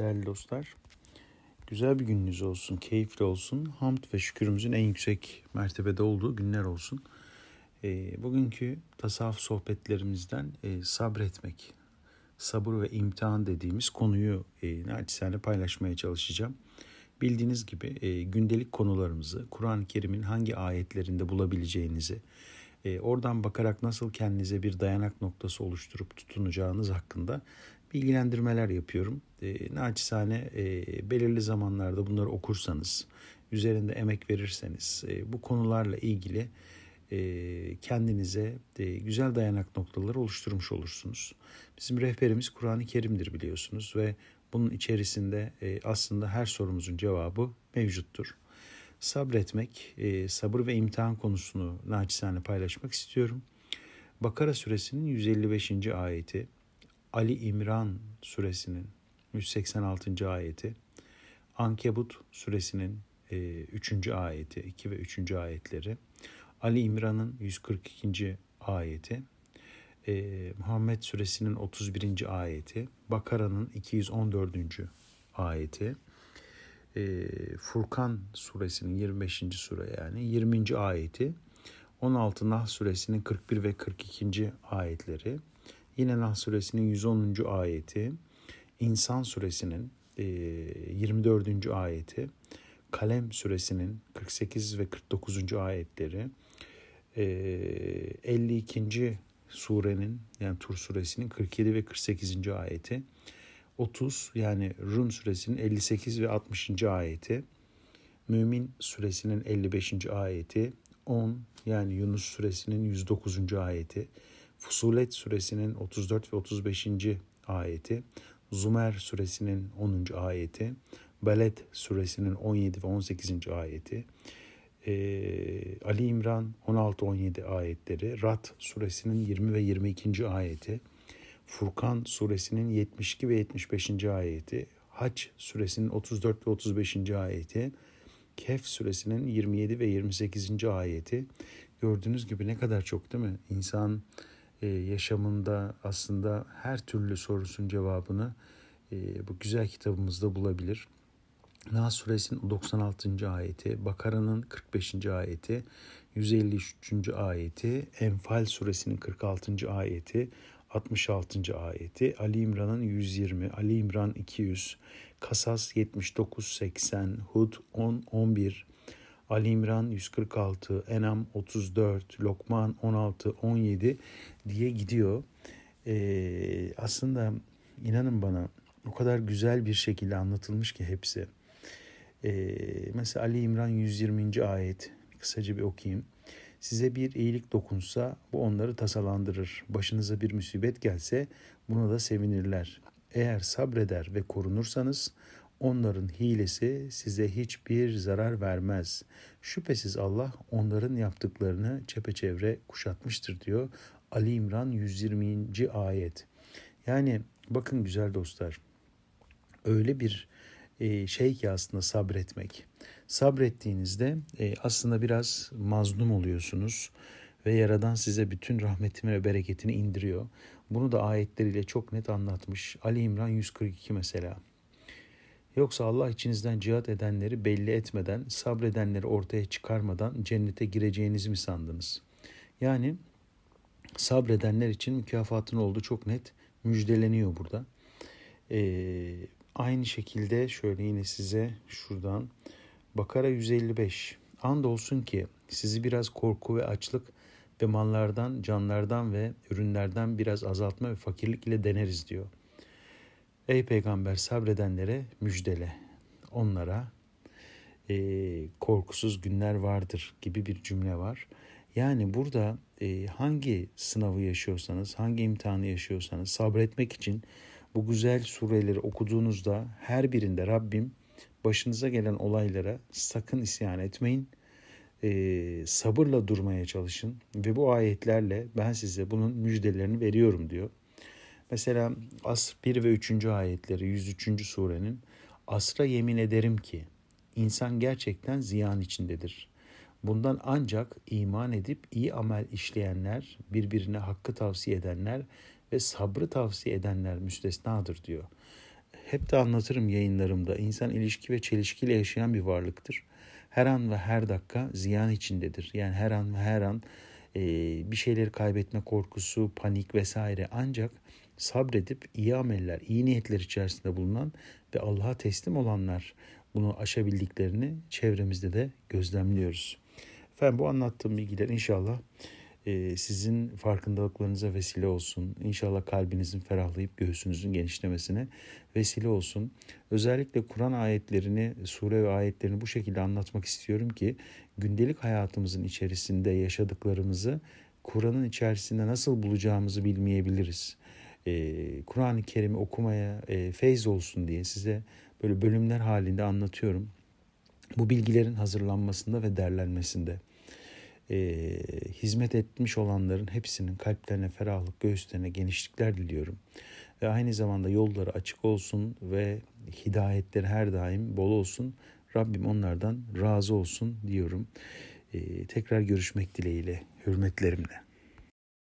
değerli dostlar. Güzel bir gününüz olsun, keyifli olsun. Hamd ve şükürümüzün en yüksek mertebede olduğu günler olsun. E, bugünkü tasavvuf sohbetlerimizden e, sabretmek, sabır ve imtihan dediğimiz konuyu e, naçizane paylaşmaya çalışacağım. Bildiğiniz gibi e, gündelik konularımızı, Kur'an-ı Kerim'in hangi ayetlerinde bulabileceğinizi, e, oradan bakarak nasıl kendinize bir dayanak noktası oluşturup tutunacağınız hakkında bilgilendirmeler yapıyorum. Ee, e, naçizane belirli zamanlarda bunları okursanız, üzerinde emek verirseniz e, bu konularla ilgili e, kendinize e, güzel dayanak noktaları oluşturmuş olursunuz. Bizim rehberimiz Kur'an-ı Kerim'dir biliyorsunuz ve bunun içerisinde aslında her sorumuzun cevabı mevcuttur. Sabretmek, sabır ve imtihan konusunu naçizane paylaşmak istiyorum. Bakara suresinin 155. ayeti Ali İmran suresinin 186. ayeti, Ankebut suresinin 3. E, ayeti, 2 ve 3. ayetleri, Ali İmran'ın 142. ayeti, e, Muhammed suresinin 31. ayeti, Bakara'nın 214. ayeti, e, Furkan suresinin 25. sure yani 20. ayeti, 16 Nah suresinin 41 ve 42. ayetleri, Yine Nah suresinin 110. ayeti, İnsan suresinin 24. E, ayeti, Kalem suresinin 48 ve 49. ayetleri, 52. E, surenin yani Tur suresinin 47 ve 48. ayeti, 30 yani Rum suresinin 58 ve 60. ayeti, Mümin suresinin 55. ayeti, 10 yani Yunus suresinin 109. ayeti, Fusulet suresinin 34 ve 35. ayeti, Zumer suresinin 10. ayeti, Beled suresinin 17 ve 18. ayeti, e, Ali İmran 16-17 ayetleri, Rat suresinin 20 ve 22. ayeti, Furkan suresinin 72 ve 75. ayeti, Haç suresinin 34 ve 35. ayeti, Kehf suresinin 27 ve 28. ayeti. Gördüğünüz gibi ne kadar çok değil mi? İnsan e, yaşamında aslında her türlü sorusun cevabını e, bu güzel kitabımızda bulabilir. Nas suresinin 96. ayeti, Bakara'nın 45. ayeti, 153. ayeti, Enfal suresinin 46. ayeti, 66. ayeti, Ali İmran'ın 120, Ali İmran 200, Kasas 79, 80, Hud 10, 11, Ali İmran 146, Enam 34, Lokman 16, 17 diye gidiyor. Ee, aslında inanın bana o kadar güzel bir şekilde anlatılmış ki hepsi. Ee, mesela Ali İmran 120. ayet kısaca bir okuyayım. Size bir iyilik dokunsa bu onları tasalandırır. Başınıza bir musibet gelse buna da sevinirler. Eğer sabreder ve korunursanız Onların hilesi size hiçbir zarar vermez. Şüphesiz Allah onların yaptıklarını çepeçevre kuşatmıştır diyor. Ali İmran 120. ayet. Yani bakın güzel dostlar öyle bir e, şey ki aslında sabretmek. Sabrettiğinizde e, aslında biraz mazlum oluyorsunuz ve Yaradan size bütün rahmetini ve bereketini indiriyor. Bunu da ayetleriyle çok net anlatmış. Ali İmran 142 mesela. Yoksa Allah içinizden cihat edenleri belli etmeden, sabredenleri ortaya çıkarmadan cennete gireceğinizi mi sandınız? Yani sabredenler için mükafatın olduğu çok net müjdeleniyor burada. Ee, aynı şekilde şöyle yine size şuradan Bakara 155. Andolsun ki sizi biraz korku ve açlık ve mallardan, canlardan ve ürünlerden biraz azaltma ve fakirlik ile deneriz diyor. Ey peygamber sabredenlere müjdele. Onlara e, korkusuz günler vardır gibi bir cümle var. Yani burada e, hangi sınavı yaşıyorsanız, hangi imtihanı yaşıyorsanız sabretmek için bu güzel sureleri okuduğunuzda her birinde Rabbim başınıza gelen olaylara sakın isyan etmeyin. E, sabırla durmaya çalışın ve bu ayetlerle ben size bunun müjdelerini veriyorum diyor. Mesela Asr 1 ve 3. ayetleri 103. surenin Asra yemin ederim ki insan gerçekten ziyan içindedir. Bundan ancak iman edip iyi amel işleyenler, birbirine hakkı tavsiye edenler ve sabrı tavsiye edenler müstesnadır diyor. Hep de anlatırım yayınlarımda insan ilişki ve çelişkiyle yaşayan bir varlıktır. Her an ve her dakika ziyan içindedir. Yani her an ve her an e, bir şeyleri kaybetme korkusu, panik vesaire ancak sabredip iyi ameller, iyi niyetler içerisinde bulunan ve Allah'a teslim olanlar bunu aşabildiklerini çevremizde de gözlemliyoruz. Efendim bu anlattığım bilgiler inşallah e, sizin farkındalıklarınıza vesile olsun. İnşallah kalbinizin ferahlayıp göğsünüzün genişlemesine vesile olsun. Özellikle Kur'an ayetlerini, sure ve ayetlerini bu şekilde anlatmak istiyorum ki gündelik hayatımızın içerisinde yaşadıklarımızı Kur'an'ın içerisinde nasıl bulacağımızı bilmeyebiliriz e, Kur'an-ı Kerim'i okumaya e, feyz olsun diye size böyle bölümler halinde anlatıyorum. Bu bilgilerin hazırlanmasında ve derlenmesinde e, hizmet etmiş olanların hepsinin kalplerine ferahlık, göğüslerine genişlikler diliyorum. Ve aynı zamanda yolları açık olsun ve hidayetleri her daim bol olsun. Rabbim onlardan razı olsun diyorum. E, tekrar görüşmek dileğiyle, hürmetlerimle.